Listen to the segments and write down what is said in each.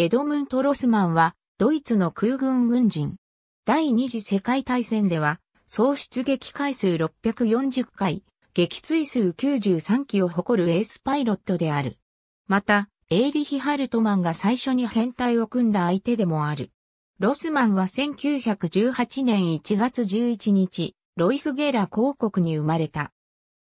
エドムント・ロスマンは、ドイツの空軍軍人。第二次世界大戦では、総出撃回数640回、撃墜数93機を誇るエースパイロットである。また、エーリヒ・ハルトマンが最初に編隊を組んだ相手でもある。ロスマンは1918年1月11日、ロイス・ゲーラ公国に生まれた。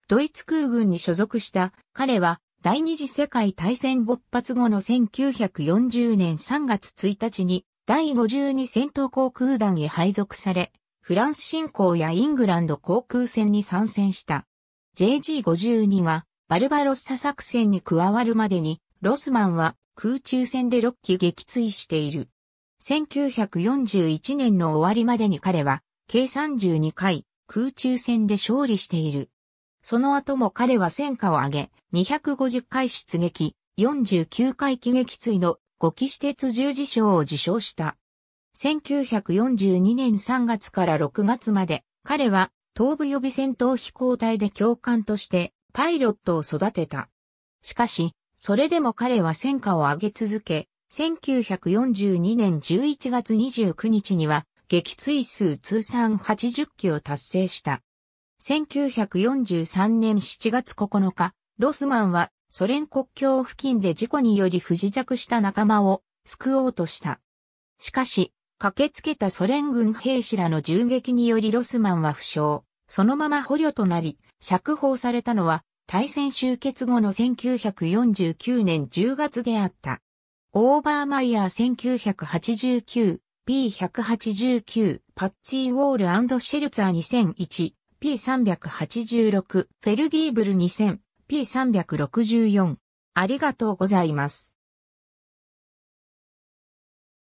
ドイツ空軍に所属した彼は第二次世界大戦勃発後の1940年3月1日に第52戦闘航空団へ配属され、フランス侵攻やイングランド航空戦に参戦した。JG52 がバルバロッサ作戦に加わるまでに、ロスマンは空中戦で6機撃墜している。1941年の終わりまでに彼は、計32回空中戦で勝利している。その後も彼は戦果を上げ、250回出撃、49回喜撃追の五騎士鉄十字章を受賞した。1942年3月から6月まで、彼は東部予備戦闘飛行隊で教官としてパイロットを育てた。しかし、それでも彼は戦果を上げ続け、1942年11月29日には、撃墜数通算80機を達成した。1943年7月9日、ロスマンはソ連国境付近で事故により不時着した仲間を救おうとした。しかし、駆けつけたソ連軍兵士らの銃撃によりロスマンは負傷、そのまま捕虜となり、釈放されたのは対戦終結後の1949年10月であった。オーバーマイヤー1989、P189、パッツィ・ウォールシェルツァー2001、P386、フェルギーブル2000、P364。ありがとうございます。